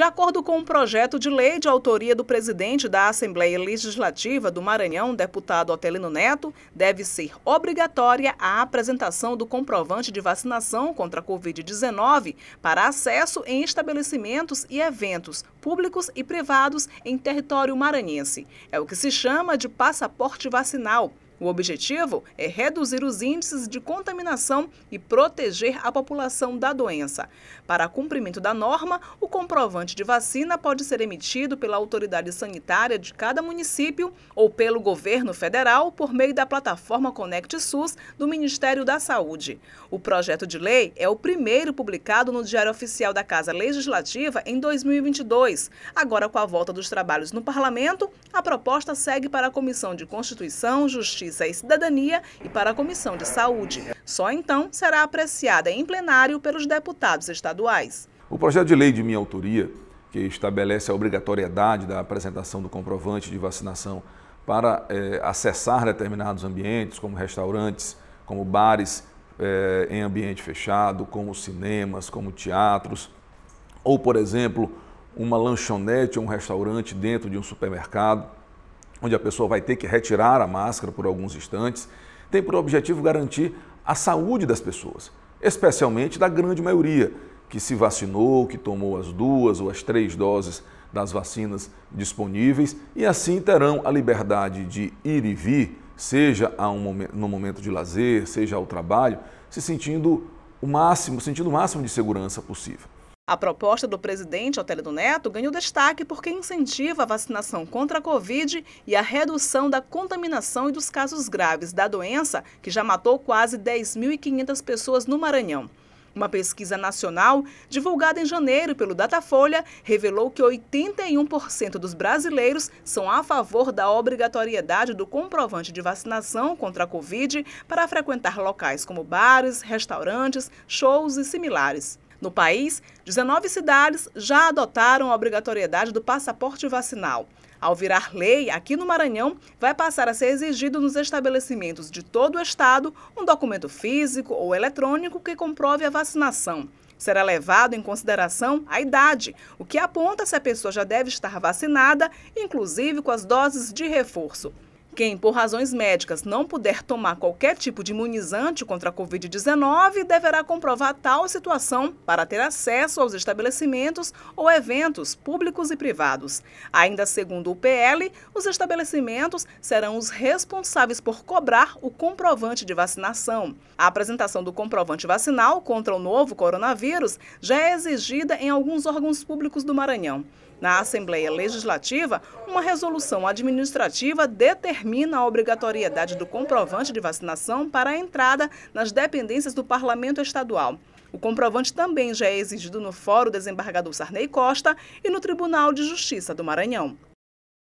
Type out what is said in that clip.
De acordo com um projeto de lei de autoria do presidente da Assembleia Legislativa do Maranhão, deputado Otelino Neto, deve ser obrigatória a apresentação do comprovante de vacinação contra a Covid-19 para acesso em estabelecimentos e eventos públicos e privados em território maranhense. É o que se chama de passaporte vacinal o objetivo é reduzir os índices de contaminação e proteger a população da doença. Para cumprimento da norma, o comprovante de vacina pode ser emitido pela autoridade sanitária de cada município ou pelo governo federal por meio da plataforma Conect SUS do Ministério da Saúde. O projeto de lei é o primeiro publicado no Diário Oficial da Casa Legislativa em 2022. Agora, com a volta dos trabalhos no parlamento, a proposta segue para a Comissão de Constituição, Justiça Justiça e é Cidadania e para a Comissão de Saúde. Só então será apreciada em plenário pelos deputados estaduais. O projeto de lei de minha autoria, que estabelece a obrigatoriedade da apresentação do comprovante de vacinação para é, acessar determinados ambientes, como restaurantes, como bares é, em ambiente fechado, como cinemas, como teatros, ou, por exemplo, uma lanchonete ou um restaurante dentro de um supermercado onde a pessoa vai ter que retirar a máscara por alguns instantes, tem por objetivo garantir a saúde das pessoas, especialmente da grande maioria que se vacinou, que tomou as duas ou as três doses das vacinas disponíveis e assim terão a liberdade de ir e vir, seja a um momento, no momento de lazer, seja ao trabalho, se sentindo o máximo, sentindo o máximo de segurança possível. A proposta do presidente Otélio Neto ganhou destaque porque incentiva a vacinação contra a Covid e a redução da contaminação e dos casos graves da doença, que já matou quase 10.500 pessoas no Maranhão. Uma pesquisa nacional, divulgada em janeiro pelo Datafolha, revelou que 81% dos brasileiros são a favor da obrigatoriedade do comprovante de vacinação contra a Covid para frequentar locais como bares, restaurantes, shows e similares. No país, 19 cidades já adotaram a obrigatoriedade do passaporte vacinal. Ao virar lei, aqui no Maranhão, vai passar a ser exigido nos estabelecimentos de todo o estado um documento físico ou eletrônico que comprove a vacinação. Será levado em consideração a idade, o que aponta se a pessoa já deve estar vacinada, inclusive com as doses de reforço. Quem, por razões médicas, não puder tomar qualquer tipo de imunizante contra a Covid-19 deverá comprovar tal situação para ter acesso aos estabelecimentos ou eventos públicos e privados. Ainda segundo o PL, os estabelecimentos serão os responsáveis por cobrar o comprovante de vacinação. A apresentação do comprovante vacinal contra o novo coronavírus já é exigida em alguns órgãos públicos do Maranhão. Na Assembleia Legislativa, uma resolução administrativa determina determina a obrigatoriedade do comprovante de vacinação para a entrada nas dependências do Parlamento Estadual. O comprovante também já é exigido no Fórum Desembargador Sarney Costa e no Tribunal de Justiça do Maranhão.